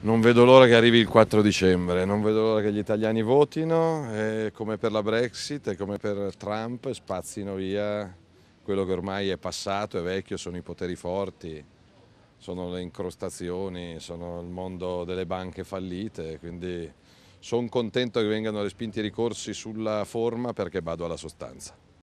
Non vedo l'ora che arrivi il 4 dicembre, non vedo l'ora che gli italiani votino e come per la Brexit e come per Trump spazzino via quello che ormai è passato, è vecchio, sono i poteri forti, sono le incrostazioni, sono il mondo delle banche fallite, quindi sono contento che vengano respinti i ricorsi sulla forma perché vado alla sostanza.